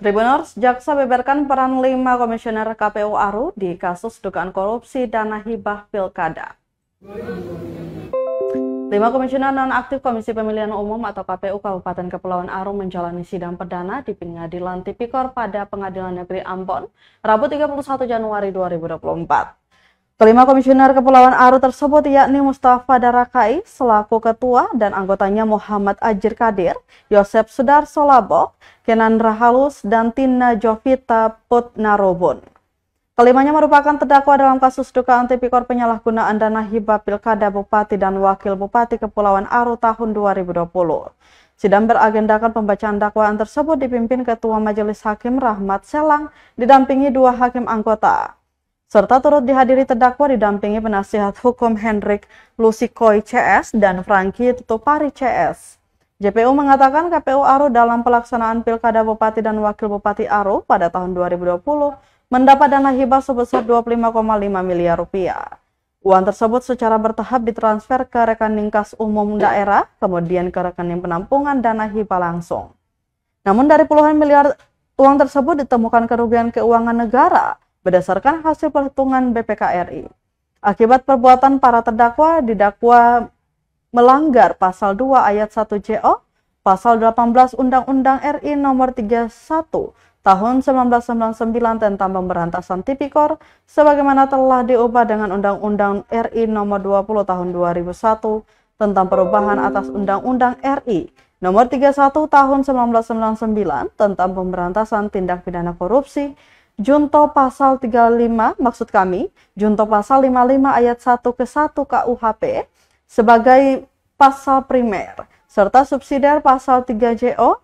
Tribuners, jaksa beberkan peran lima komisioner KPU Aru di kasus dugaan korupsi dana hibah pilkada. Lima komisioner nonaktif Komisi Pemilihan Umum atau KPU Kabupaten Kepulauan Aru menjalani sidang perdana di pengadilan tipikor pada Pengadilan Negeri Ambon, Rabu 31 Januari 2024. Kelima komisioner Kepulauan Aru tersebut yakni Mustafa Darakai selaku ketua dan anggotanya Muhammad Ajir Kadir, Yosep Sudar Solabok, Kenan Rahalus, dan Tina Jovita Putnarobon. Kelimanya merupakan terdakwa dalam kasus dugaan tipikor penyalahgunaan dana hibah pilkada Bupati dan Wakil Bupati Kepulauan Aru tahun 2020. Sidang beragendakan pembacaan dakwaan tersebut dipimpin Ketua Majelis Hakim Rahmat Selang didampingi dua hakim anggota serta turut dihadiri terdakwa didampingi penasihat hukum Hendrik Lusikoi CS dan Frankie Tutupari CS. JPU mengatakan KPU Aru dalam pelaksanaan Pilkada Bupati dan Wakil Bupati Aru pada tahun 2020 mendapat dana hibah sebesar 25,5 miliar rupiah. Uang tersebut secara bertahap ditransfer ke rekening kas umum daerah, kemudian ke rekening penampungan dana hibah langsung. Namun dari puluhan miliar uang tersebut ditemukan kerugian keuangan negara, berdasarkan hasil perhitungan BPK RI, Akibat perbuatan para terdakwa didakwa melanggar pasal 2 ayat 1 JO, pasal 18 Undang-Undang RI nomor 31 tahun 1999 tentang pemberantasan tipikor sebagaimana telah diubah dengan Undang-Undang RI nomor 20 tahun 2001 tentang perubahan atas Undang-Undang RI nomor 31 tahun 1999 tentang pemberantasan tindak pidana korupsi Junto pasal 35, maksud kami, junto pasal 55 ayat 1 ke 1 KUHP sebagai pasal primer, serta subsidiar pasal 3 JO,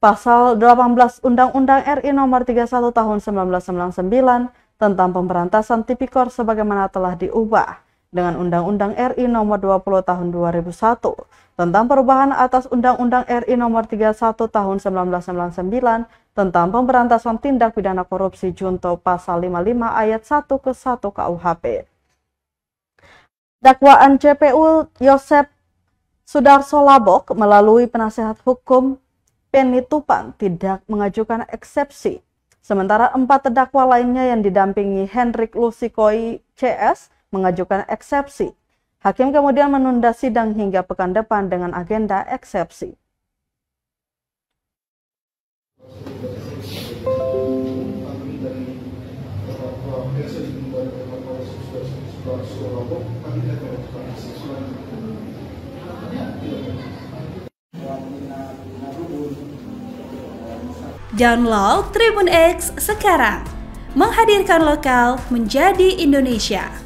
pasal 18 Undang-Undang RI nomor 31 tahun 1999 tentang pemberantasan tipikor sebagaimana telah diubah dengan Undang-Undang RI Nomor 20 Tahun 2001 tentang perubahan atas Undang-Undang RI Nomor 31 Tahun 1999 tentang pemberantasan tindak pidana korupsi junto pasal 55 ayat 1 ke 1 KUHP. Dakwaan CPU Yosep Sudarso Labok melalui penasehat hukum Penny Tupan tidak mengajukan eksepsi Sementara empat terdakwa lainnya yang didampingi Hendrik Lusikoi CS mengajukan eksepsi. Hakim kemudian menunda sidang hingga pekan depan dengan agenda eksepsi. Download Tribun X sekarang, menghadirkan lokal menjadi Indonesia.